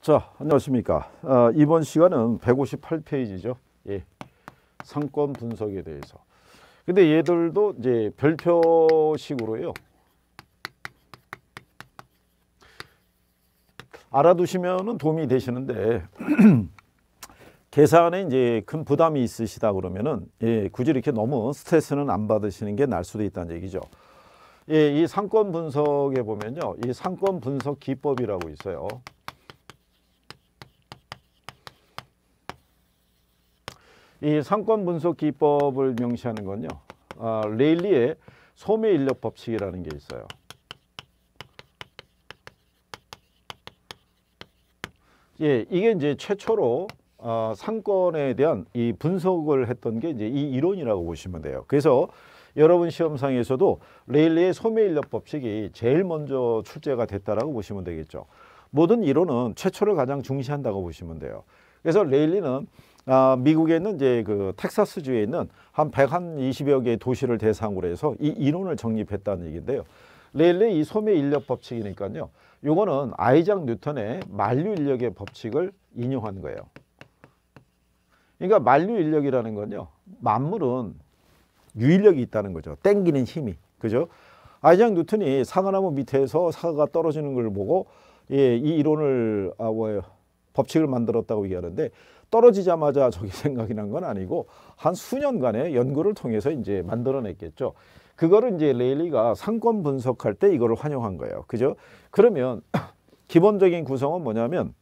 자, 안녕하십니까. 아, 이번 시간은 158페이지죠. 예. 상권 분석에 대해서. 근데 얘들도 이제 별표식으로요. 알아두시면 도움이 되시는데 계산에 이제 큰 부담이 있으시다 그러면은 예, 굳이 이렇게 너무 스트레스는 안 받으시는 게 날 수도 있다는 얘기죠. 예, 이 상권 분석에 보면요. 이 상권 분석 기법이라고 있어요. 이 상권 분석 기법을 명시하는 건요. 아, 레일리의 소매 인력 법칙이라는 게 있어요. 예, 이게 이제 최초로 어, 상권에 대한 이 분석을 했던 게 이제 이 이론이라고 보시면 돼요. 그래서 여러분 시험상에서도 레일리의 소매 인력 법칙이 제일 먼저 출제가 됐다라고 보시면 되겠죠. 모든 이론은 최초를 가장 중시한다고 보시면 돼요. 그래서 레일리는 아, 미국에는 이제 그 텍사스주에 있는 한 120여 개의 도시를 대상으로 해서 이 이론을 정립했다는 얘기인데요. 레일레 이 소매 인력 법칙이니까요. 요거는 아이작 뉴턴의 만류 인력의 법칙을 인용한 거예요. 그러니까 만류 인력이라는 건요. 만물은 유인력이 있다는 거죠. 땡기는 힘이. 그죠? 아이작 뉴턴이 사과나무 밑에서 사과가 떨어지는 걸 보고 예, 이 이론을 아, 뭐예요. 법칙을 만들었다고 얘기하는데 떨어지자마자 저게 생각이 난 건 아니고 한 수년간의 연구를 통해서 이제 만들어냈겠죠. 그거를 이제 레일리가 상권 분석할 때 이거를 환영한 거예요. 그죠? 그러면 기본적인 구성은 뭐냐면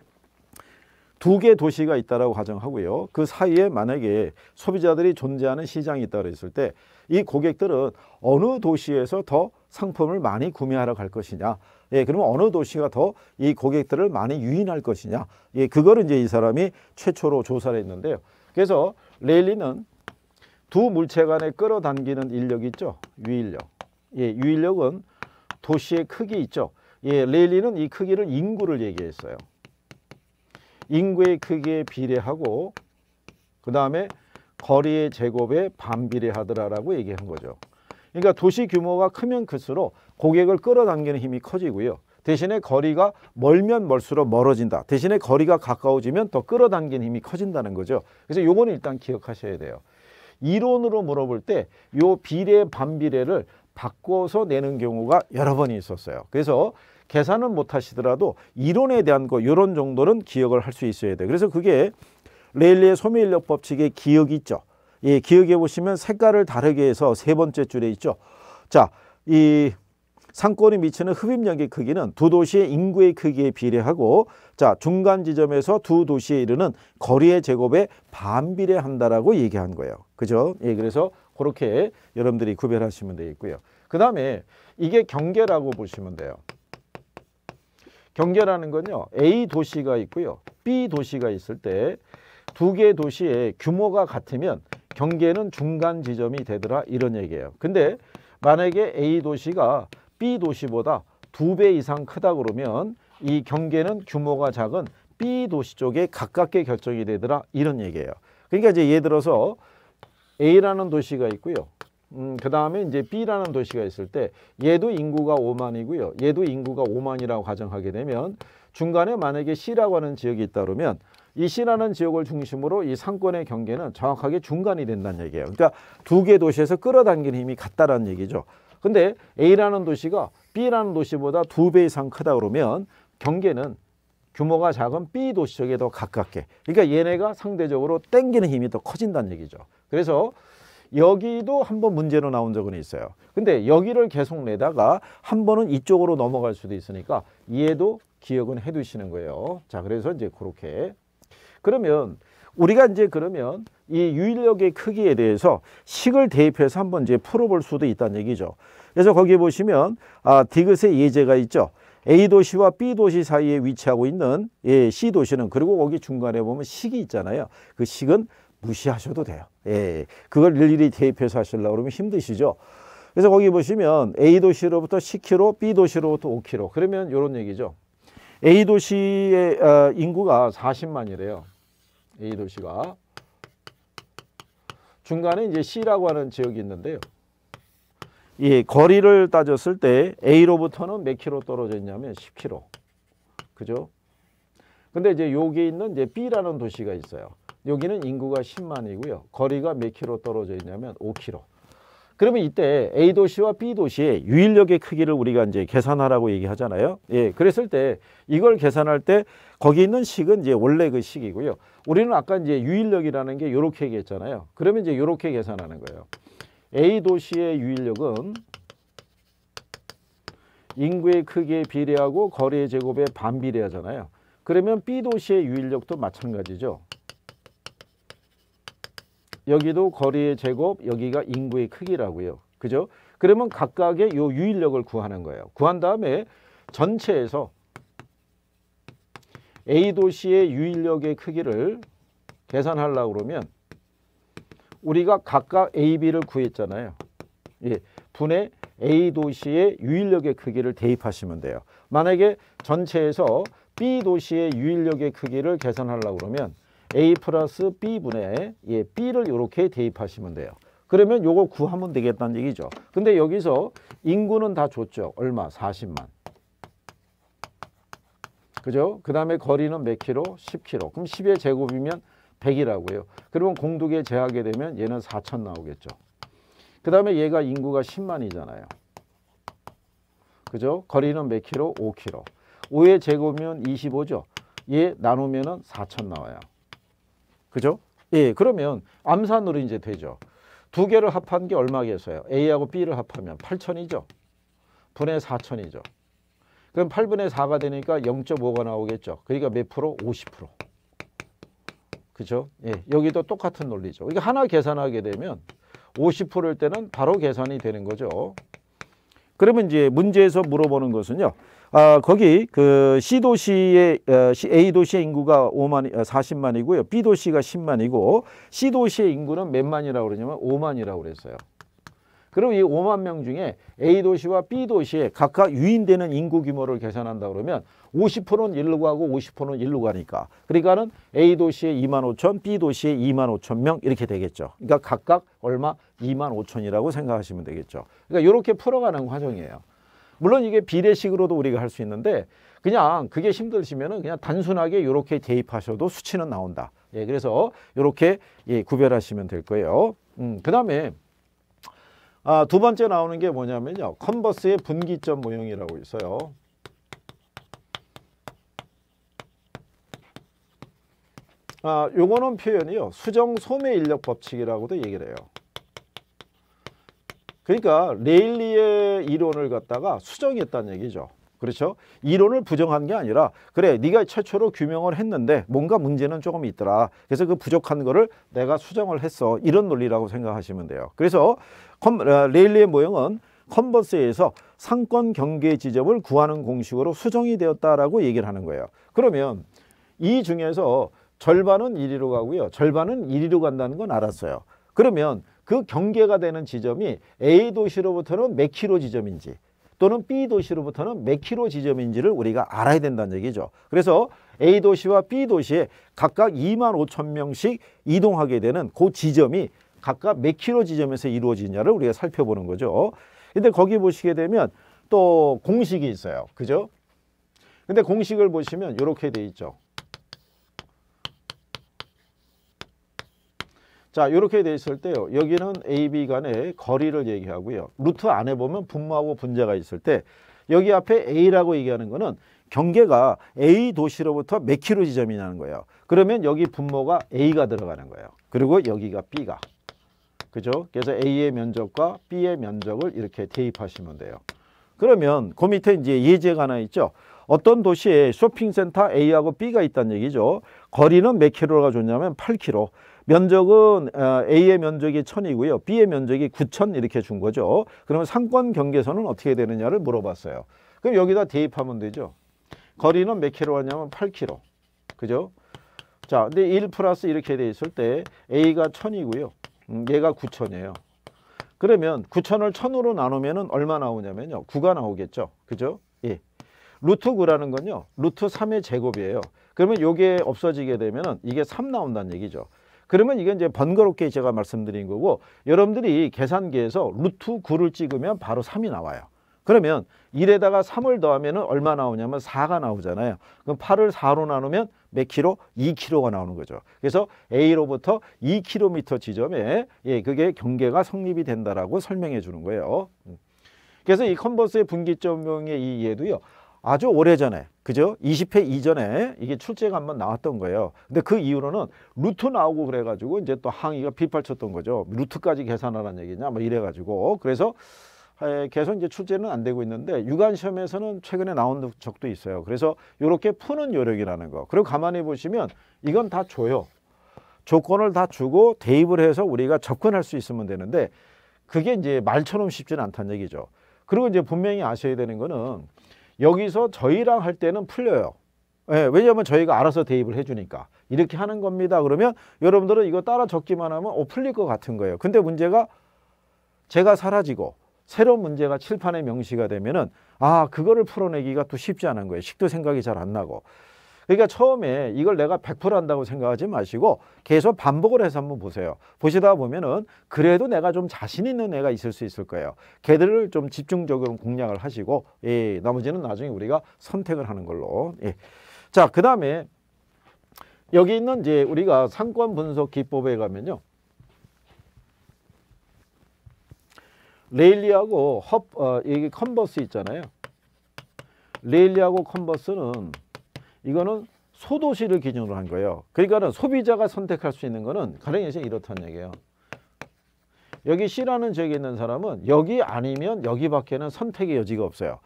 두 개 도시가 있다라고 가정하고요. 그 사이에 만약에 소비자들이 존재하는 시장이 있다 그랬을 때 이 고객들은 어느 도시에서 더 상품을 많이 구매하러 갈 것이냐 예, 그러면 어느 도시가 더 이 고객들을 많이 유인할 것이냐 예, 그거 이제 이 사람이 최초로 조사를 했는데요 그래서 레일리는 두 물체 간에 끌어당기는 인력이 있죠 유인력 예, 유인력은 도시의 크기 있죠 예, 레일리는 이 크기를 인구를 얘기했어요 인구의 크기에 비례하고 그 다음에 거리의 제곱에 반비례하더라라고 얘기한 거죠 그러니까 도시 규모가 크면 클수록 고객을 끌어당기는 힘이 커지고요. 대신에 거리가 멀면 멀수록 멀어진다. 대신에 거리가 가까워지면 더 끌어당기는 힘이 커진다는 거죠. 그래서 요거는 일단 기억하셔야 돼요. 이론으로 물어볼 때 요 비례 반비례를 바꿔서 내는 경우가 여러 번 있었어요. 그래서 계산은 못 하시더라도 이론에 대한 거 요런 정도는 기억을 할 수 있어야 돼요. 그래서 그게 레일리의 소매인력 법칙의 기억이 있죠. 예, 기억해 보시면 색깔을 다르게 해서 세 번째 줄에 있죠. 자, 이 상권이 미치는 흡입력의 크기는 두 도시의 인구의 크기에 비례하고 자 중간 지점에서 두 도시에 이르는 거리의 제곱에 반비례한다라고 얘기한 거예요. 그죠? 예, 그래서 그렇게 여러분들이 구별하시면 되겠고요. 그 다음에 이게 경계라고 보시면 돼요. 경계라는 건요. A 도시가 있고요. B 도시가 있을 때 두 개 도시의 규모가 같으면 경계는 중간 지점이 되더라 이런 얘기예요. 근데 만약에 A 도시가 B 도시보다 두 배 이상 크다 그러면 이 경계는 규모가 작은 B 도시 쪽에 가깝게 결정이 되더라 이런 얘기예요. 그러니까 이제 예를 들어서 A라는 도시가 있고요. 음, 그 다음에 이제 B라는 도시가 있을 때 얘도 인구가 5만이고요. 얘도 인구가 5만이라고 가정하게 되면 중간에 만약에 C라고 하는 지역이 있다 그러면 이시라는 지역을 중심으로 이 상권의 경계는 정확하게 중간이 된다는 얘기예요. 그러니까 두 개 도시에서 끌어당기는 힘이 같다라는 얘기죠. 근데 A라는 도시가 B라는 도시보다 두 배 이상 크다 그러면 경계는 규모가 작은 B 도시 쪽에 더 가깝게 그러니까 얘네가 상대적으로 땡기는 힘이 더 커진다는 얘기죠. 그래서 여기도 한번 문제로 나온 적은 있어요. 근데 여기를 계속 내다가 한 번은 이쪽으로 넘어갈 수도 있으니까 이해도 기억은 해두시는 거예요. 자 그래서 이제 그렇게 그러면 우리가 이제 그러면 이 유인력의 크기에 대해서 식을 대입해서 한번 이제 풀어볼 수도 있다는 얘기죠. 그래서 거기에 보시면 아, 디귿의 예제가 있죠. A 도시와 B 도시 사이에 위치하고 있는 예, C 도시는 그리고 거기 중간에 보면 식이 있잖아요. 그 식은 무시하셔도 돼요. 예, 예. 그걸 일일이 대입해서 하시려고 그러면 힘드시죠. 그래서 거기 보시면 A 도시로부터 10km, B 도시로부터 5km. 그러면 이런 얘기죠. A 도시의 어, 인구가 40만이래요. A 도시가 중간에 이제 C라고 하는 지역이 있는데요. 이 거리를 따졌을 때 A로부터는 몇 킬로 떨어져 냐면 10킬로. 그죠? 근데 이제 여기 있는 이제 B라는 도시가 있어요. 여기는 인구가 10만이고요. 거리가 몇 킬로 떨어져 있냐면 5킬로. 그러면 이때 A 도시와 B 도시의 유인력의 크기를 우리가 이제 계산하라고 얘기하잖아요. 예, 그랬을 때 이걸 계산할 때 거기 있는 식은 이제 원래 그 식이고요. 우리는 아까 이제 유인력이라는 게 이렇게 얘기했잖아요. 그러면 이제 이렇게 계산하는 거예요. A 도시의 유인력은 인구의 크기에 비례하고 거리의 제곱에 반비례하잖아요. 그러면 B 도시의 유인력도 마찬가지죠. 여기도 거리의 제곱, 여기가 인구의 크기라고요. 그죠? 그러면 각각의 요 유인력을 구하는 거예요. 구한 다음에 전체에서 A 도시의 유인력의 크기를 계산하려고 그러면 우리가 각각 A, B를 구했잖아요. 예, 분의 A 도시의 유인력의 크기를 대입하시면 돼요. 만약에 전체에서 B 도시의 유인력의 크기를 계산하려고 그러면 a 플러스 b분의 예, b를 이렇게 대입하시면 돼요. 그러면 요거 구하면 되겠다는 얘기죠. 근데 여기서 인구는 다 줬죠. 얼마? 40만. 그죠? 그 다음에 거리는 몇 킬로? 10킬로. 그럼 10의 제곱이면 100이라고요. 그러면 공두개 제하게 되면 얘는 4천 나오겠죠. 그 다음에 얘가 인구가 10만이잖아요. 그죠? 거리는 몇 킬로? 5킬로. 5의 제곱이면 25죠. 얘 나누면 4천 나와요. 그죠? 예, 그러면 암산으로 이제 되죠. 두 개를 합한 게 얼마겠어요? A하고 B를 합하면 8천이죠. 분의 4천이죠. 그럼 8분의 4가 되니까 0.5가 나오겠죠. 그러니까 몇 프로? 50%. 그죠? 예, 여기도 똑같은 논리죠. 이게 하나 계산하게 되면 50%일 때는 바로 계산이 되는 거죠. 그러면 이제 문제에서 물어보는 것은요. 아, 거기 그 C 도시의 어, A 도시의 인구가 5만 40만이고요. 어, B 도시가 10만이고 C 도시의 인구는 몇 만이라고 그러냐면 5만이라고 그랬어요. 그럼 이 5만 명 중에 A 도시와 B 도시에 각각 유인되는 인구 규모를 계산한다 그러면 50%는 일로 가고 50%는 일로 가니까. 그러니까는 A 도시에 2만 5천, B 도시에 2만 5천 명 이렇게 되겠죠. 그러니까 각각 얼마 2만 5천이라고 생각하시면 되겠죠. 그러니까 이렇게 풀어가는 과정이에요. 물론 이게 비례식으로도 우리가 할 수 있는데 그냥 그게 힘들시면 그냥 단순하게 이렇게 대입하셔도 수치는 나온다. 예, 그래서 이렇게 예, 구별하시면 될 거예요. 음, 그다음에 아, 두 번째 나오는 게 뭐냐면요. 컨버스의 분기점 모형이라고 있어요. 아, 요거는 표현이요. 수정 소매 인력 법칙이라고도 얘기를 해요. 그러니까 레일리의 이론을 갖다가 수정했다는 얘기죠. 그렇죠? 이론을 부정한 게 아니라 그래 네가 최초로 규명을 했는데 뭔가 문제는 조금 있더라. 그래서 그 부족한 거를 내가 수정을 했어. 이런 논리라고 생각하시면 돼요. 그래서 어, 레일리의 모형은 컨버스에서 상권 경계 지점을 구하는 공식으로 수정이 되었다라고 얘기를 하는 거예요. 그러면 이 중에서 절반은 1위로 가고요. 절반은 이리로 간다는 건 알았어요. 그러면 그 경계가 되는 지점이 A 도시로부터는 몇 킬로 지점인지 또는 B 도시로부터는 몇 킬로 지점인지를 우리가 알아야 된다는 얘기죠. 그래서 A 도시와 B 도시에 각각 2만 5천 명씩 이동하게 되는 그 지점이 각각 몇 킬로 지점에서 이루어지냐를 우리가 살펴보는 거죠. 근데 거기 보시게 되면 또 공식이 있어요. 그죠? 근데 공식을 보시면 이렇게 돼 있죠. 자 이렇게 돼 있을 때요. 여기는 AB 간의 거리를 얘기하고요. 루트 안에 보면 분모하고 분자가 있을 때 여기 앞에 A라고 얘기하는 거는 경계가 A 도시로부터 몇 킬로 지점이냐는 거예요. 그러면 여기 분모가 A가 들어가는 거예요. 그리고 여기가 B가. 그죠? 그래서 A의 면적과 B의 면적을 이렇게 대입하시면 돼요. 그러면 그 밑에 이제 예제가 하나 있죠. 어떤 도시에 쇼핑센터 A하고 B가 있다는 얘기죠. 거리는 몇 킬로가 좋냐면 8킬로. 면적은 어, A의 면적이 1 0 0 0이고요 B의 면적이 9000 이렇게 준 거죠. 그러면 상권 경계선은 어떻게 되느냐를 물어봤어요. 그럼 여기다 대입하면 되죠. 거리는 몇 킬로 왔냐면8킬로 그죠? 자, 근데 1 플러스 이렇게 돼 있을 때 A가 1 0 0 0이고요 음, 얘가 9 0 0 0이에요 그러면 9 0 0 0을천으로 나누면 얼마 나오냐면요. 구가 나오겠죠. 그죠? 예. 루트 구라는 건요. 루트 3의 제곱이에요. 그러면 이게 없어지게 되면 이게 3 나온다는 얘기죠. 그러면 이게 이제 번거롭게 제가 말씀드린 거고 여러분들이 계산기에서 루트 9를 찍으면 바로 3이 나와요. 그러면 1에다가 3을 더하면 얼마 나오냐면 4가 나오잖아요. 그럼 8을 4로 나누면 몇 킬로? 2킬로가 나오는 거죠. 그래서 A로부터 2km 지점에 예, 그게 경계가 성립이 된다라고 설명해 주는 거예요. 음. 그래서 이 컨버스의 분기점명의 이 이해도요. 아주 오래전에 그죠? 20회 이전에 이게 출제가 한번 나왔던 거예요. 근데 그 이후로는 루트 나오고 그래가지고 이제 또 항의가 빗발쳤던 거죠. 루트까지 계산하라는 얘기냐 뭐 이래가지고 그래서 계속 이제 출제는 안 되고 있는데 유관 시험에서는 최근에 나온 적도 있어요. 그래서 이렇게 푸는 요령이라는 거. 그리고 가만히 보시면 이건 다 줘요. 조건을 다 주고 대입을 해서 우리가 접근할 수 있으면 되는데 그게 이제 말처럼 쉽지는 않다는 얘기죠. 그리고 이제 분명히 아셔야 되는 거는 여기서 저희랑 할 때는 풀려요. 예, 왜냐하면 저희가 알아서 대입을 해주니까 이렇게 하는 겁니다. 그러면 여러분들은 이거 따라 적기만 하면 어, 풀릴 것 같은 거예요. 근데 문제가 제가 사라지고 새로운 문제가 칠판에 명시가 되면은 아 그거를 풀어내기가 또 쉽지 않은 거예요. 식도 생각이 잘 안 나고 그러니까 처음에 이걸 내가 100% 한다고 생각하지 마시고 계속 반복을 해서 한번 보세요. 보시다 보면은 그래도 내가 좀 자신 있는 애가 있을 수 있을 거예요. 걔들을 좀 집중적으로 공략을 하시고 예, 나머지는 나중에 우리가 선택을 하는 걸로. 예. 자, 그다음에 여기 있는 이제 우리가 상권 분석 기법에 가면요. 레일리하고 헙, 어, 여기 컨버스 있잖아요. 레일리하고 컨버스는 이거는 소도시를 기준으로 한 거예요. 그러니까는 소비자가 선택할 수 있는 거는 가령 이시 이렇다는 얘기예요. 여기 C라는 지역에 있는 사람은 여기 아니면 여기밖에는 선택의 여지가 없어요.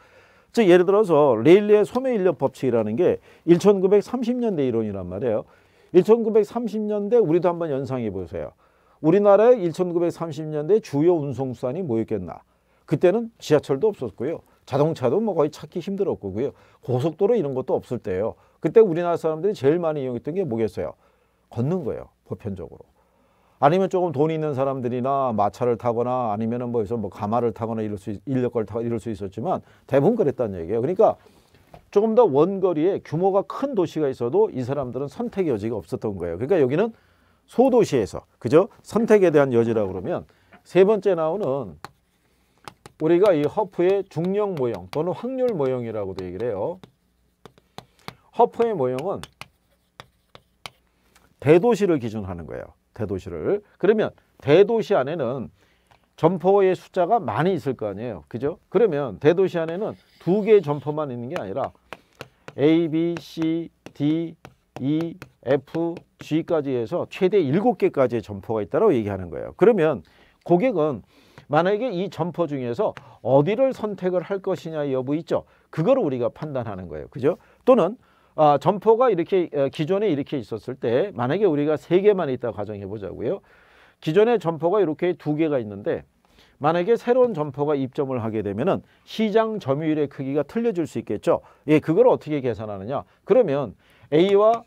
즉 예를 들어서 레일리의 소매 인력 법칙이라는 게 1930년대 이론이란 말이에요. 1930년대 우리도 한번 연상해 보세요. 우리나라의 1930년대 주요 운송수단이 뭐였겠나. 그때는 지하철도 없었고요. 자동차도 뭐 거의 찾기 힘들었고요. 고속도로 이런 것도 없을 때예요. 그때 우리나라 사람들이 제일 많이 이용했던 게 뭐겠어요? 걷는 거예요. 보편적으로. 아니면 조금 돈이 있는 사람들이나 마차를 타거나 아니면은 뭐해서 뭐 가마를 타거나 이럴 수 인력거를 타거 이럴 수 있었지만 대부분 그랬다는 얘기예요. 그러니까 조금 더 원거리에 규모가 큰 도시가 있어도 이 사람들은 선택 여지가 없었던 거예요. 그러니까 여기는 소도시에서 그죠? 선택에 대한 여지라고 그러면 세 번째 나오는 우리가 이 허프의 중력 모형 또는 확률 모형이라고도 얘기를 해요. 허프의 모형은 대도시를 기준하는 거예요. 대도시를. 그러면 대도시 안에는 점포의 숫자가 많이 있을 거 아니에요. 그죠? 그러면 대도시 안에는 두 개의 점포만 있는 게 아니라 A, B, C, D, E, F, G까지 해서 최대 7 개까지의 점포가 있다고 얘기하는 거예요. 그러면 고객은 만약에 이 점퍼 중에서 어디를 선택을 할 것이냐 여부 있죠. 그걸 우리가 판단하는 거예요. 그죠? 또는 아, 점퍼가 이렇게 어, 기존에 이렇게 있었을 때 만약에 우리가 세 개만 있다 가정해 보자고요. 기존의 점퍼가 이렇게 두 개가 있는데 만약에 새로운 점퍼가 입점을 하게 되면은 시장 점유율의 크기가 틀려질 수 있겠죠. 예, 그걸 어떻게 계산하느냐? 그러면 A와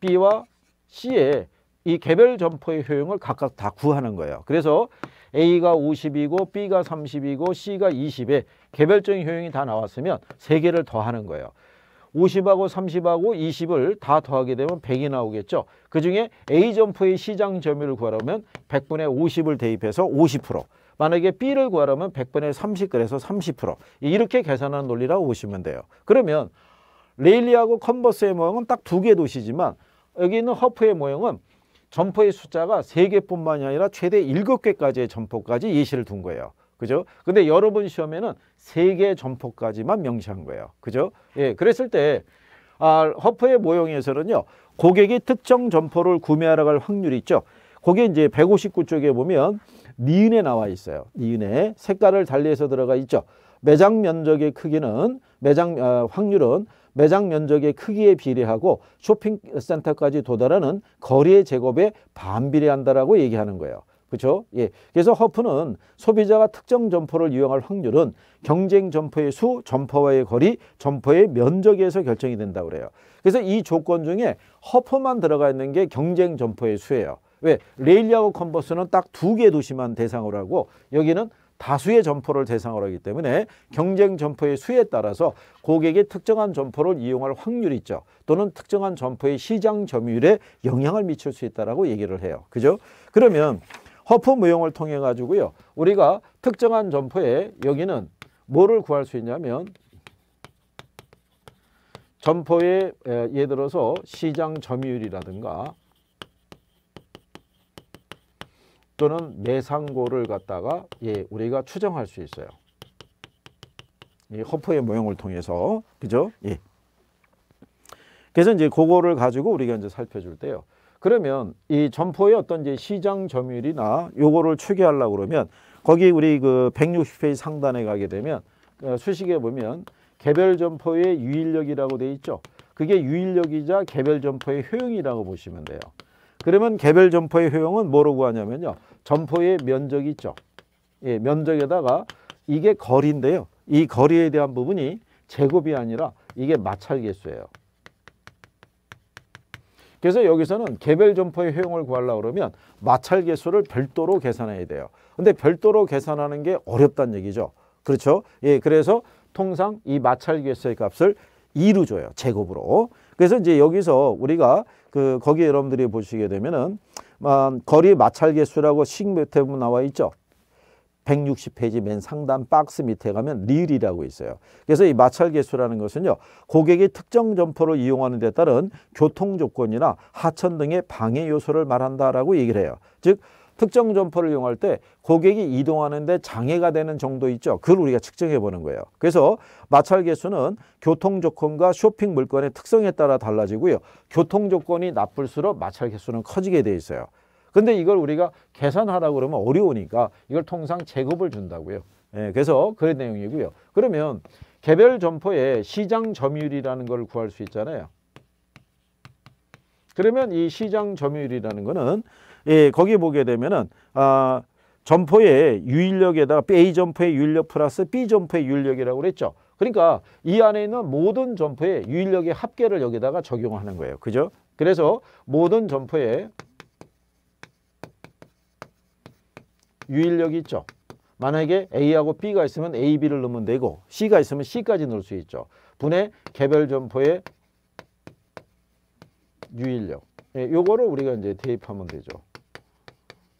B와 C의 이 개별 점퍼의 효용을 각각 다 구하는 거예요. 그래서 A가 50이고 B가 30이고 C가 20에 개별적인 효용이 다 나왔으면 3개를 더하는 거예요. 50하고 30하고 20을 다 더하게 되면 100이 나오겠죠. 그중에 A점프의 시장 점유율을 구하려면 100분의 50을 대입해서 50%. 만약에 B를 구하려면 100분의 30 그래서 30% 이렇게 계산하는 논리라고 보시면 돼요. 그러면 레일리하고 컨버스의 모형은 딱 두 개 도시지만 여기 있는 허프의 모형은 점포의 숫자가 세개뿐만이 아니라 최대 일곱 개까지의 점포까지 예시를 둔 거예요. 그죠? 근데 여러분 시험에는 세개 점포까지만 명시한 거예요. 그죠? 예, 그랬을 때 아, 허프의 모형에서는요. 고객이 특정 점포를 구매하러 갈 확률이 있죠. 거기 이제 159쪽에 보면 니은에 나와 있어요. 니은에 색깔을 달리해서 들어가 있죠. 매장 면적의 크기는 매장 어, 확률은 매장 면적의 크기에 비례하고 쇼핑센터까지 도달하는 거리의 제곱에 반비례한다라고 얘기하는 거예요. 그렇죠? 예. 그래서 허프는 소비자가 특정 점포를 이용할 확률은 경쟁 점포의 수, 점포와의 거리, 점포의 면적에서 결정이 된다고 그래요. 그래서 이 조건 중에 허프만 들어가 있는 게 경쟁 점포의 수예요. 왜? 레일리하고 컨버스는 딱 두 개 도시만 대상으로 하고 여기는 다수의 점포를 대상으로 하기 때문에 경쟁 점포의 수에 따라서 고객이 특정한 점포를 이용할 확률이 있죠. 또는 특정한 점포의 시장 점유율에 영향을 미칠 수 있다라고 얘기를 해요. 그죠? 그러면 허프 무용을 통해 가지고요. 우리가 특정한 점포에 여기는 뭐를 구할 수 있냐면 점포의 예를 들어서 시장 점유율이라든가 또는 내상고를 갖다가 예, 우리가 추정할 수 있어요. 이 허프의 모형을 통해서 그죠? 예. 그래서 이제 그거를 가지고 우리가 이제 살펴줄 때요. 그러면 이 점포의 어떤 이제 시장 점유율이나 요거를 추계하려고 그러면 거기 우리 그 160페이지 상단에 가게 되면 어, 수식에 보면 개별 점포의 유인력이라고 돼 있죠. 그게 유인력이자 개별 점포의 효용이라고 보시면 돼요. 그러면 개별 점포의 효용은 뭐로 구하냐면요. 점포의 면적이 있죠. 예, 면적에다가 이게 거리인데요. 이 거리에 대한 부분이 제곱이 아니라 이게 마찰 계수예요 그래서 여기서는 개별 점포의 효용을 구하려고 그러면 마찰 계수를 별도로 계산해야 돼요. 근데 별도로 계산하는 게 어렵다는 얘기죠. 그렇죠? 예, 그래서 통상 이 마찰 계수의 값을 2로 줘요. 제곱으로. 그래서 이제 여기서 우리가 그 거기 여러분들이 보시게 되면은 아, 거리 마찰 개수라고 식몇태분 나와 있죠. 160페이지 맨 상단 박스 밑에 가면 릴이라고 있어요. 그래서 이 마찰 개수라는 것은요. 고객이 특정 점포를 이용하는 데 따른 교통 조건이나 하천 등의 방해 요소를 말한다라고 얘기를 해요. 즉 특정 점포를 이용할 때 고객이 이동하는데 장애가 되는 정도 있죠. 그걸 우리가 측정해 보는 거예요. 그래서 마찰 개수는 교통 조건과 쇼핑 물건의 특성에 따라 달라지고요. 교통 조건이 나쁠수록 마찰 개수는 커지게 돼 있어요. 근데 이걸 우리가 계산하라고 그러면 어려우니까 이걸 통상 제곱을 준다고요. 예, 그래서 그 내용이고요. 그러면 개별 점포의 시장 점유율이라는 걸 구할 수 있잖아요. 그러면 이 시장 점유율이라는 거는 예, 거기에 보게 되면은 아, 점포의 유인력에다가 A 점포의 유인력 플러스 B 점포의 유인력이라고 그랬죠. 그러니까 이 안에 있는 모든 점포의 유인력의 합계를 여기다가 적용하는 거예요. 그죠? 그래서 모든 점포에 유인력이 있죠. 만약에 A하고 B가 있으면 A, B를 넣으면 되고 C가 있으면 C까지 넣을 수 있죠. 분의 개별 점포의 유인력. 예, 거를 우리가 이제 대입하면 되죠.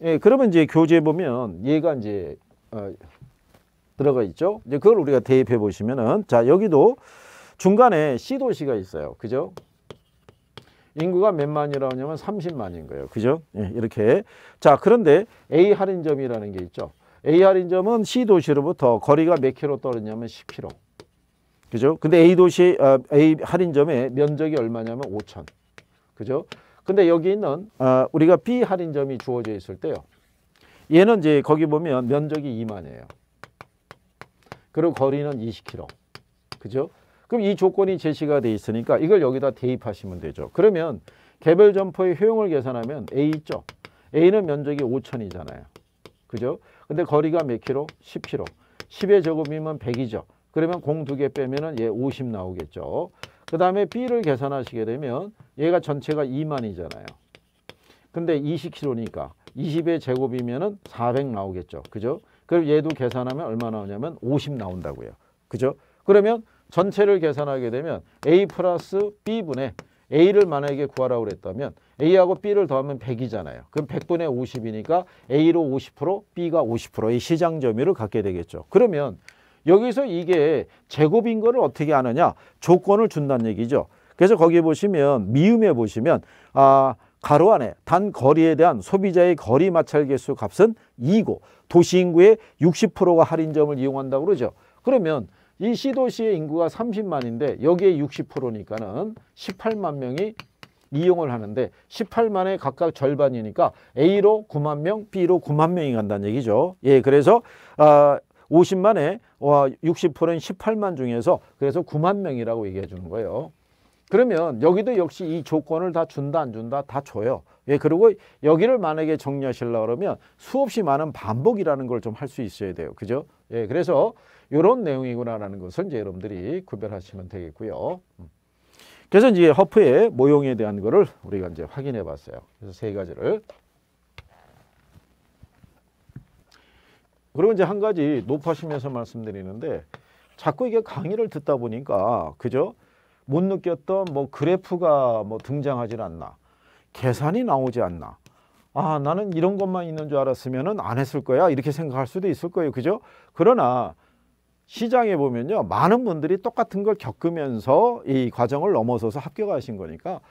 예, 그러면 이제 교재 보면 얘가 이제 어, 들어가 있죠. 이제 그걸 우리가 대입해 보시면은 자 여기도 중간에 시도시가 있어요. 그죠? 인구가 몇만이라고 하냐면 30만인 거예요. 그죠? 예, 이렇게. 자, 그런데 A 할인점이라는 게 있죠. A 할인점은 C 도시로부터 거리가 몇 킬로 떨어지냐면 10킬로. 그죠? 근데 A 도시, 아, A 할인점의 면적이 얼마냐면 5천. 그죠? 근데 여기 있는 어, 우리가 비할인점이 주어져 있을 때요. 얘는 이제 거기 보면 면적이 2만이에요. 그리고 거리는 20km. 그죠? 그럼 이 조건이 제시가 돼 있으니까 이걸 여기다 대입하시면 되죠. 그러면 개별 점포의 효용을 계산하면 A 있죠. A는 면적이 5천이잖아요. 그죠? 근데 거리가 몇 킬로? 10킬로. 10의 제곱면 100이죠. 그러면 공 두 개빼면얘 50 나오겠죠. 그 다음에 B를 계산하시게 되면 얘가 전체가 2만이잖아요. 근데 20kg니까 20의 제곱이면 은400 나오겠죠. 그죠? 그럼 얘도 계산하면 얼마 나오냐면 50 나온다고요. 그죠? 그러면 전체를 계산하게 되면 A 플러스 B분의 A를 만약에 구하라고 그랬다면 A하고 B를 더하면 100이잖아요. 그럼 100분의 50이니까 A로 50%, B가 50%의 시장 점유를 갖게 되겠죠. 그러면 여기서 이게 제곱인 거를 어떻게 아느냐 조건을 준다는 얘기죠. 그래서 거기에 보시면 미음에 보시면 아 가로 안에 단 거리에 대한 소비자의 거리 마찰 개수 값은 2고 도시 인구의 60%가 할인점을 이용한다고 그러죠. 그러면 이 시도시의 인구가 30만인데 여기에 60%니까는 18만 명이 이용을 하는데 18만의 각각 절반이니까 A로 9만 명, B로 9만 명이 간다는 얘기죠. 예, 그래서 아 50만에 60%는 18만 중에서 그래서 9만 명이라고 얘기해 주는 거예요. 그러면 여기도 역시 이 조건을 다 준다 안 준다 다 줘요. 예, 그리고 여기를 만약에 정리하시려 그러면 수없이 많은 반복이라는 걸 좀 할 수 있어야 돼요. 그죠? 예, 그래서 이런 내용이구나라는 것을 이제 여러분들이 구별하시면 되겠고요. 음. 그래서 이제 허프의 모형에 대한 거를 우리가 이제 확인해 봤어요. 그래서 세 가지를 그리고 이제 한 가지 높아시면서 말씀드리는데 자꾸 이게 강의를 듣다 보니까 그죠? 못 느꼈던 뭐 그래프가 뭐 등장하질 않나. 계산이 나오지 않나. 아, 나는 이런 것만 있는 줄알았으면안 했을 거야. 이렇게 생각할 수도 있을 거예요. 그죠? 그러나 시장에 보면요. 많은 분들이 똑같은 걸 겪으면서 이 과정을 넘어서서 합격하신 거니까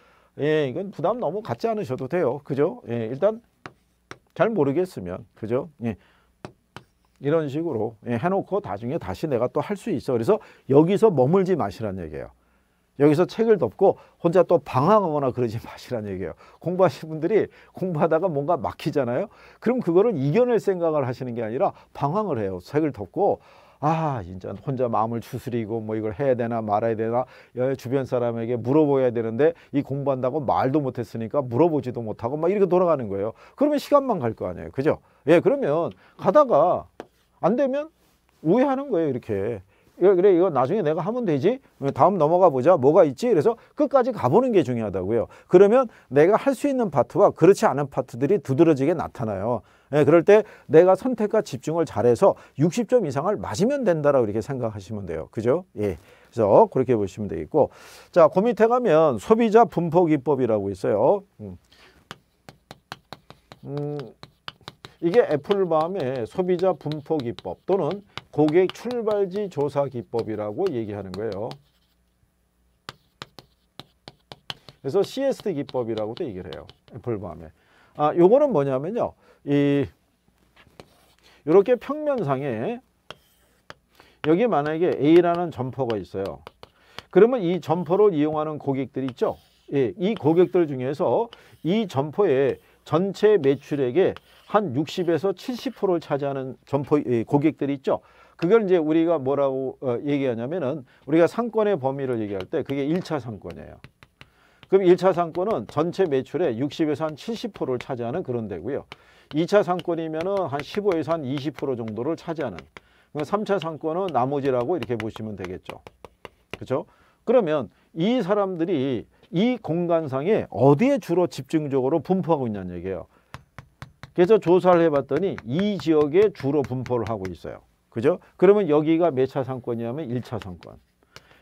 예, 이건 부담 너무 갖지 않으셔도 돼요. 그죠? 예, 일단 잘 모르겠으면. 그죠? 예. 이런 식으로 예, 해놓고 나중에 다시 내가 또 할 수 있어. 그래서 여기서 머물지 마시란 얘기예요. 여기서 책을 덮고 혼자 또 방황하거나 그러지 마시란 얘기예요. 공부하신 분들이 공부하다가 뭔가 막히잖아요. 그럼 그거를 이겨낼 생각을 하시는 게 아니라 방황을 해요. 책을 덮고 아, 이제 혼자 마음을 추스리고 뭐 이걸 해야 되나 말아야 되나 예, 주변 사람에게 물어봐야 되는데 이 공부한다고 말도 못했으니까 물어보지도 못하고 막 이렇게 돌아가는 거예요. 그러면 시간만 갈 거 아니에요. 그죠? 예, 그러면 가다가 안 되면 오해하는 거예요 이렇게 그래 이거 나중에 내가 하면 되지 다음 넘어가 보자 뭐가 있지 그래서 끝까지 가보는 게 중요하다고요 그러면 내가 할 수 있는 파트와 그렇지 않은 파트들이 두드러지게 나타나요 예, 그럴 때 내가 선택과 집중을 잘해서 60점 이상을 맞으면 된다라고 이렇게 생각하시면 돼요 그죠 예. 그래서 그렇게 보시면 되겠고 자 그 밑에 가면 소비자 분포 기법이라고 있어요 음. 음. 이게 애플밤의 소비자 분포 기법 또는 고객 출발지 조사 기법이라고 얘기하는 거예요. 그래서 CST 기법이라고도 얘기를 해요. 애플밤에. 아, 요거는 뭐냐면요. 이 이렇게 평면상에 여기 만약에 A라는 점퍼가 있어요. 그러면 이 점퍼를 이용하는 고객들 있죠? 예, 이 고객들 중에서 이 점퍼의 전체 매출액의 한 60에서 70%를 차지하는 점포 고객들이 있죠. 그걸 이제 우리가 뭐라고 어, 얘기하냐면은 우리가 상권의 범위를 얘기할 때 그게 1차 상권이에요. 그럼 1차 상권은 전체 매출의 60에서 한 70%를 차지하는 그런 데고요. 2차 상권이면은 한 15에서 한 20% 정도를 차지하는. 3차 그러니까 상권은 나머지라고 이렇게 보시면 되겠죠. 그렇죠? 그러면 이 사람들이 이 공간상에 어디에 주로 집중적으로 분포하고 있냐는 얘기예요. 그래서 조사를 해봤더니 이 지역에 주로 분포를 하고 있어요. 그죠? 그러면 여기가 몇 차 상권이냐면 1차 상권.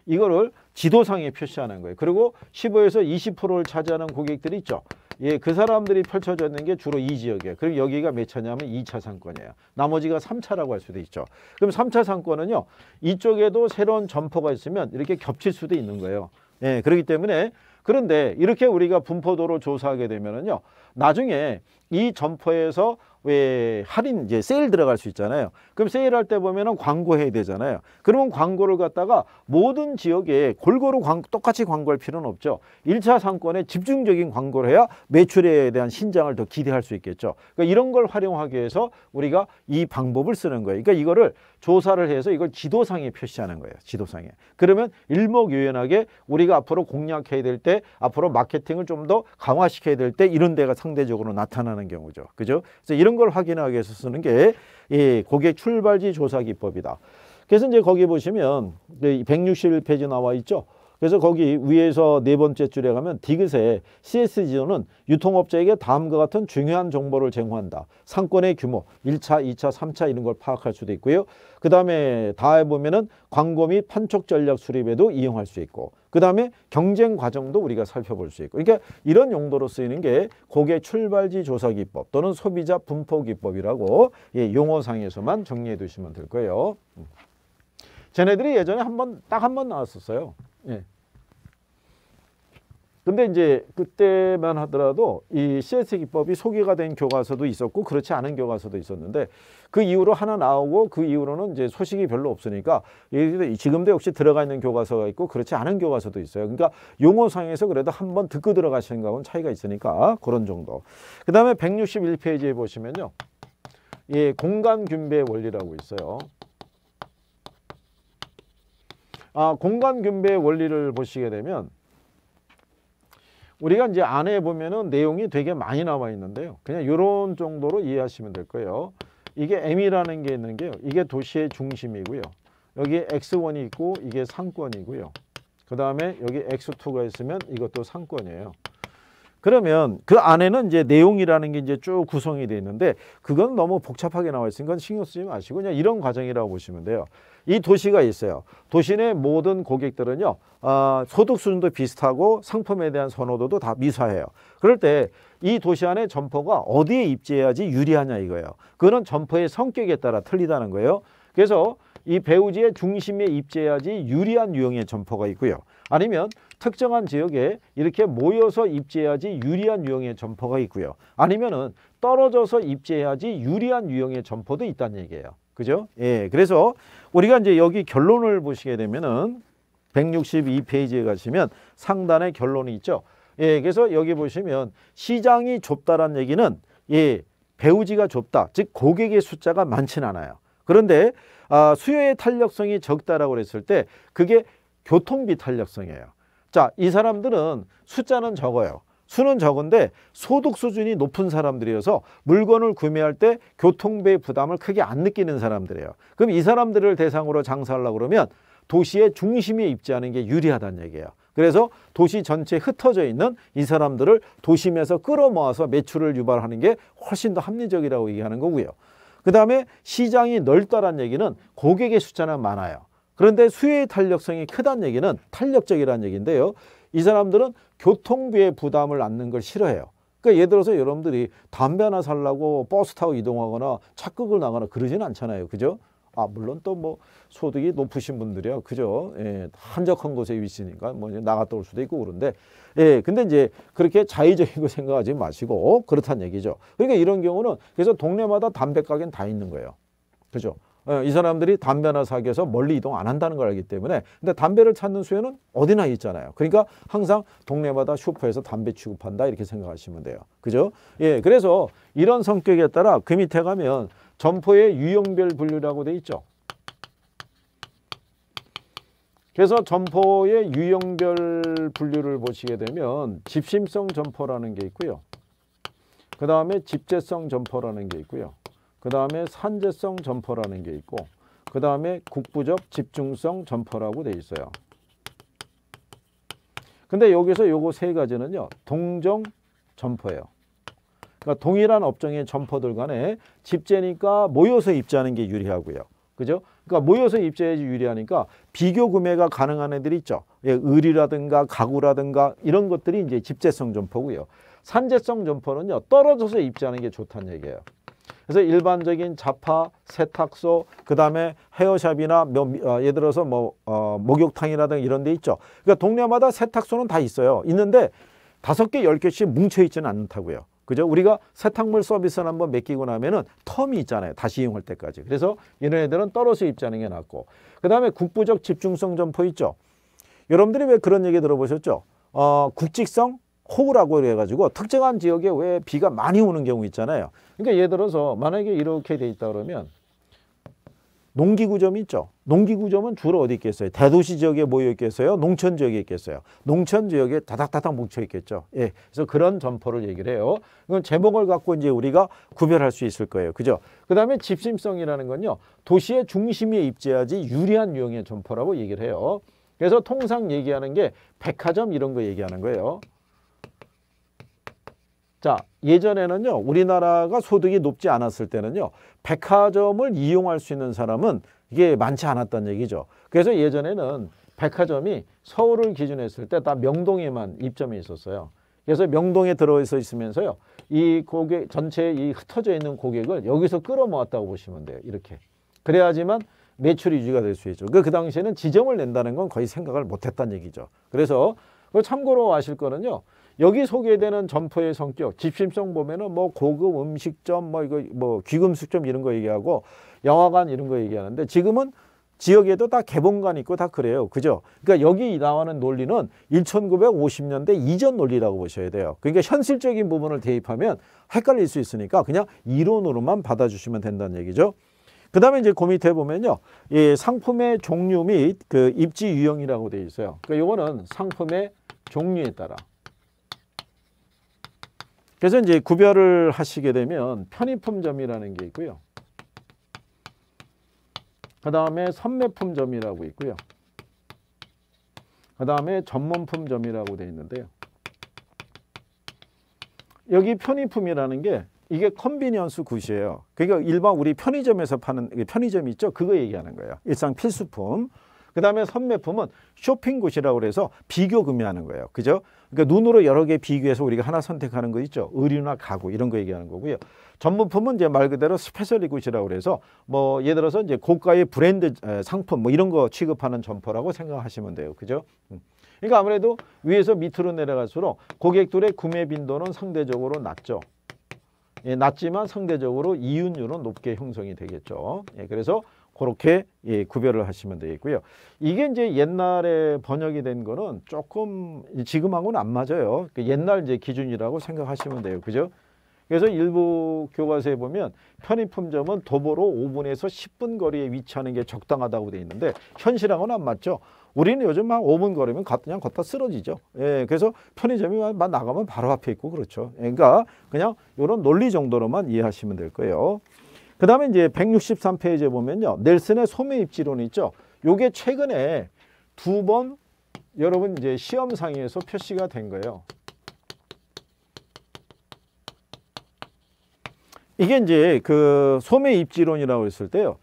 이거를 지도상에 표시하는 거예요. 그리고 15에서 20%를 차지하는 고객들이 있죠. 예, 그 사람들이 펼쳐져있는게 주로 이 지역이에요. 그럼 여기가 몇 차냐면 2차 상권이에요. 나머지가 3차라고 할 수도 있죠. 그럼 3차 상권은요. 이쪽에도 새로운 점포가 있으면 이렇게 겹칠 수도 있는 거예요. 예, 그렇기 때문에 그런데 이렇게 우리가 분포도로 조사하게 되면은요. 나중에 이 점포에서 왜 할인 이제 세일 들어갈 수 있잖아요. 그럼 세일할 때 보면은 광고해야 되잖아요. 그러면 광고를 갖다가 모든 지역에 골고루 광, 똑같이 광고할 필요는 없죠. 일차 상권에 집중적인 광고를 해야 매출에 대한 신장을 더 기대할 수 있겠죠. 그러니까 이런 걸 활용하기 위해서 우리가 이 방법을 쓰는 거예요. 그러니까 이거를 조사를 해서 이걸 지도상에 표시하는 거예요. 지도상에. 그러면 일목요연하게 우리가 앞으로 공략해야 될 때 앞으로 마케팅을 좀 더 강화시켜야 될 때 이런 데가 상대적으로 나타나는 경우죠. 그죠? 그래서 이런 이런 걸 확인하기 위해서 쓰는 게 이 고객 출발지 조사 기법이다. 그래서 이제 거기 보시면 161페이지 나와 있죠. 그래서 거기 위에서 네 번째 줄에 가면 디귿에 CS지조는 유통업자에게 다음과 같은 중요한 정보를 제공한다. 상권의 규모, 1차, 2차, 3차 이런 걸 파악할 수도 있고요. 그 다음에 다해 보면은 광고 및 판촉 전략 수립에도 이용할 수 있고 그 다음에 경쟁 과정도 우리가 살펴볼 수 있고 그러니까 이런 용도로 쓰이는 게 고객 출발지 조사 기법 또는 소비자 분포 기법이라고 예, 용어상에서만 정리해 두시면 될 거예요. 음. 쟤네들이 예전에 한번딱 한 번 나왔었어요. 예. 근데 이제 그때만 하더라도 이 CS 기법이 소개가 된 교과서도 있었고 그렇지 않은 교과서도 있었는데 그 이후로 하나 나오고 그 이후로는 이제 소식이 별로 없으니까 지금도 역시 들어가 있는 교과서가 있고 그렇지 않은 교과서도 있어요. 그러니까 용어상에서 그래도 한 번 듣고 들어가시는 거하고는 차이가 있으니까 그런 정도. 그 다음에 161페이지에 보시면요. 예, 공간 균배 원리라고 있어요. 아, 공간 균배 원리를 보시게 되면 우리가 이제 안에 보면은 내용이 되게 많이 나와 있는데요. 그냥 이런 정도로 이해하시면 될 거예요. 이게 M이라는 게 있는 게요. 이게 도시의 중심이고요. 여기 X1이 있고 이게 상권이고요. 그 다음에 여기 X2가 있으면 이것도 상권이에요. 그러면 그 안에는 이제 내용이라는 게 이제 쭉 구성이 되어 있는데 그건 너무 복잡하게 나와 있으니까 신경 쓰지 마시고 그냥 이런 과정이라고 보시면 돼요. 이 도시가 있어요. 도시내 모든 고객들은요. 어, 소득 수준도 비슷하고 상품에 대한 선호도도 다미사해요 그럴 때 이 도시 안에 점포가 어디에 입지해야지 유리하냐 이거예요. 그거는 점포의 성격에 따라 틀리다는 거예요. 그래서 이 배우지의 중심에 입지해야지 유리한 유형의 점포가 있고요. 아니면 특정한 지역에 이렇게 모여서 입지해야지 유리한 유형의 점포가 있고요. 아니면은 떨어져서 입지해야지 유리한 유형의 점포도 있다는 얘기예요. 그죠? 예. 그래서 우리가 이제 여기 결론을 보시게 되면은 162페이지에 가시면 상단에 결론이 있죠. 예. 그래서 여기 보시면 시장이 좁다란 얘기는 예. 배우지가 좁다. 즉 고객의 숫자가 많진 않아요. 그런데 아, 수요의 탄력성이 적다라고 그랬을 때 그게 교통비 탄력성이에요. 자, 이 사람들은 숫자는 적어요. 수는 적은데 소득 수준이 높은 사람들이어서 물건을 구매할 때교통비 부담을 크게 안 느끼는 사람들이에요. 그럼 이 사람들을 대상으로 장사하려고 그러면 도시의 중심에 입지하는 게 유리하다는 얘기예요. 그래서 도시 전체에 흩어져 있는 이 사람들을 도심에서 끌어모아서 매출을 유발하는 게 훨씬 더 합리적이라고 얘기하는 거고요. 그 다음에 시장이 넓다란 얘기는 고객의 숫자는 많아요. 그런데 수요의 탄력성이 크다는 얘기는 탄력적이라는 얘기인데요. 이 사람들은 교통비의 부담을 안는 걸 싫어해요. 그러니까 예를 들어서 여러분들이 담배 하나 살라고 버스 타고 이동하거나 착극을 나거나 그러진 않잖아요. 그죠? 아 물론 또 뭐 소득이 높으신 분들이야 그죠 예, 한적한 곳에 위치니까 뭐 나갔다 올 수도 있고 그런데 예 근데 이제 그렇게 자의적인 거 생각하지 마시고 그렇단 얘기죠 그러니까 이런 경우는 그래서 동네마다 담배 가게는 다 있는 거예요 그죠 어, 이 사람들이 담배나 사기에서 멀리 이동 안 한다는 걸 알기 때문에 근데 담배를 찾는 수요는 어디나 있잖아요. 그러니까 항상 동네마다 슈퍼에서 담배 취급한다 이렇게 생각하시면 돼요. 그죠? 예, 그래서 이런 성격에 따라 그 밑에 가면 점포의 유형별 분류라고 돼 있죠. 그래서 점포의 유형별 분류를 보시게 되면 집심성 점포라는 게 있고요. 그 다음에 집재성 점포라는 게 있고요. 그 다음에 산재성 점퍼라는 게 있고 그 다음에 국부적 집중성 점퍼라고 돼 있어요. 근데 여기서 요거 세 가지는요. 동정 점퍼예요. 그러니까 동일한 업종의 점퍼들 간에 집재니까 모여서 입자하는 게 유리하고요. 그죠? 그러니까 모여서 입자해야지 유리하니까 비교 구매가 가능한 애들이 있죠. 예, 의류라든가 가구라든가 이런 것들이 이제 집재성 점퍼고요. 산재성 점퍼는요. 떨어져서 입자하는 게 좋다는 얘기예요. 그래서 일반적인 자파, 세탁소, 그 다음에 헤어샵이나 뭐, 어, 예를 들어서 뭐 어, 목욕탕이라든가 이런 데 있죠. 그러니까 동네마다 세탁소는 다 있어요. 있는데 다섯 개, 열 개씩 뭉쳐 있지는 않다고요. 그죠? 우리가 세탁물 서비스를 한번 맡기고 나면은 텀이 있잖아요. 다시 이용할 때까지. 그래서 이런 애들은 떨어져 입자는 게 낫고. 그 다음에 국부적 집중성 점포 있죠. 여러분들이 왜 그런 얘기 들어보셨죠? 어, 국직성, 호우라고 해가지고 특정한 지역에 왜 비가 많이 오는 경우 있잖아요. 그러니까 예를 들어서 만약에 이렇게 돼 있다 그러면 농기구점이 있죠. 농기구점은 주로 어디 있겠어요? 대도시 지역에 모여 있겠어요? 농촌 지역에 있겠어요? 농촌 지역에 다닥다닥 뭉쳐 있겠죠. 예. 그래서 그런 점포를 얘기를 해요. 이건 제목을 갖고 이제 우리가 구별할 수 있을 거예요. 그죠? 그 다음에 집심성이라는 건요. 도시의 중심에 입지하지 유리한 유형의 점포라고 얘기를 해요. 그래서 통상 얘기하는 게 백화점 이런 거 얘기하는 거예요. 자, 예전에는요, 우리나라가 소득이 높지 않았을 때는요, 백화점을 이용할 수 있는 사람은 이게 많지 않았다는 얘기죠. 그래서 예전에는 백화점이 서울을 기준 했을 때 다 명동에만 입점이 있었어요. 그래서 명동에 들어서 있으면서요, 이 고객, 전체 이 흩어져 있는 고객을 여기서 끌어 모았다고 보시면 돼요. 이렇게. 그래야지만 매출이 유지가 될 수 있죠. 그, 그, 당시에는 지점을 낸다는 건 거의 생각을 못 했다는 얘기죠. 그래서 그걸 참고로 아실 거는요, 여기 소개되는 점포의 성격, 집심성 보면은 뭐 고급 음식점, 뭐 이거 뭐 귀금숙점 이런 거 얘기하고 영화관 이런 거 얘기하는데 지금은 지역에도 다 개봉관 있고 다 그래요. 그죠? 그러니까 여기 나오는 논리는 1950년대 이전 논리라고 보셔야 돼요. 그러니까 현실적인 부분을 대입하면 헷갈릴 수 있으니까 그냥 이론으로만 받아주시면 된다는 얘기죠. 그 다음에 이제 그 밑에 보면요. 이 상품의 종류 및 그 입지 유형이라고 되어 있어요. 그러니까 요거는 상품의 종류에 따라 그래서 이제 구별을 하시게 되면 편의품점이라는 게 있고요. 그 다음에 선매품점이라고 있고요. 그 다음에 전문품점이라고 되어 있는데요. 여기 편의품이라는 게 이게 컨비니언스 굿이에요. 그러니까 일반 우리 편의점에서 파는 편의점 있죠? 그거 얘기하는 거예요. 일상 필수품. 그다음에 선매품은 쇼핑 굿이라고 해서 비교 구매하는 거예요. 그죠? 그러니까 눈으로 여러 개 비교해서 우리가 하나 선택하는 거 있죠. 의류나 가구 이런 거 얘기하는 거고요. 전문품은 이제 말 그대로 스페셜리 굿이라고 해서뭐 예를 들어서 이제 고가의 브랜드 상품 뭐 이런 거 취급하는 점포라고 생각하시면 돼요. 그죠? 음. 그러니까 아무래도 위에서 밑으로 내려갈수록 고객들의 구매 빈도는 상대적으로 낮죠. 예, 낮지만 상대적으로 이윤율은 높게 형성이 되겠죠. 예, 그래서 그렇게 예, 구별을 하시면 되겠고요. 이게 이제 옛날에 번역이 된 거는 조금 지금하고는 안 맞아요. 그 옛날 이제 기준이라고 생각하시면 돼요. 그죠? 그래서 일부 교과서에 보면 편의품점은 도보로 5분에서 10분 거리에 위치하는 게 적당하다고 돼 있는데 현실하고는 안 맞죠. 우리는 요즘 한 5분 거리면 그냥 걷다 쓰러지죠. 예, 그래서 편의점이 만 나가면 바로 앞에 있고 그렇죠. 그러니까 그냥 이런 논리 정도로만 이해하시면 될 거예요. 그 다음에 이제 163페이지에 보면요. 넬슨의 소매 입지론 있죠. 요게 최근에 두 번 여러분 이제 시험 상에서 표시가 된 거예요. 이게 이제 그 소매 입지론이라고 했을 때요.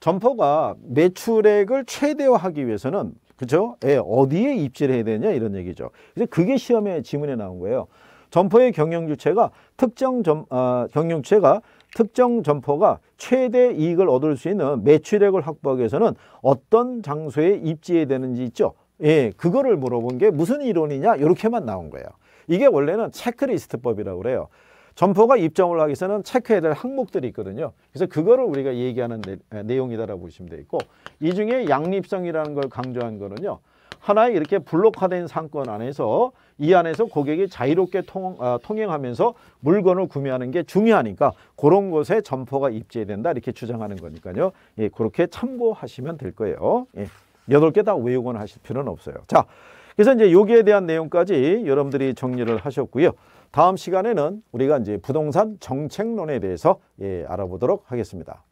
점퍼가 매출액을 최대화하기 위해서는 그죠? 예, 어디에 입지를 해야 되냐 이런 얘기죠. 이제 그게 시험에 지문에 나온 거예요. 점퍼의 경영 주체가 특정 점, 아, 경영 주체가 특정 점포가 최대 이익을 얻을 수 있는 매출액을 확보하기 위해서는 어떤 장소에 입지해야 되는지 있죠. 예, 그거를 물어본 게 무슨 이론이냐 이렇게만 나온 거예요. 이게 원래는 체크리스트법이라고 그래요. 점포가 입점을 하기 위해서는 체크해야 될 항목들이 있거든요. 그래서 그거를 우리가 얘기하는 내, 아, 용이다라고 보시면 되겠고 이 중에 양립성이라는 걸 강조한 거는요. 하나의 이렇게 블록화된 상권 안에서 이 안에서 고객이 자유롭게 통, 어, 통행하면서 물건을 구매하는 게 중요하니까 그런 곳에 점포가 입재된다 이렇게 주장하는 거니까요. 예, 그렇게 참고하시면 될 거예요. 예, 여덟 개다 외우거나 하실 필요는 없어요. 자, 그래서 이제 여기에 대한 내용까지 여러분들이 정리를 하셨고요. 다음 시간에는 우리가 이제 부동산 정책론에 대해서 예, 알아보도록 하겠습니다.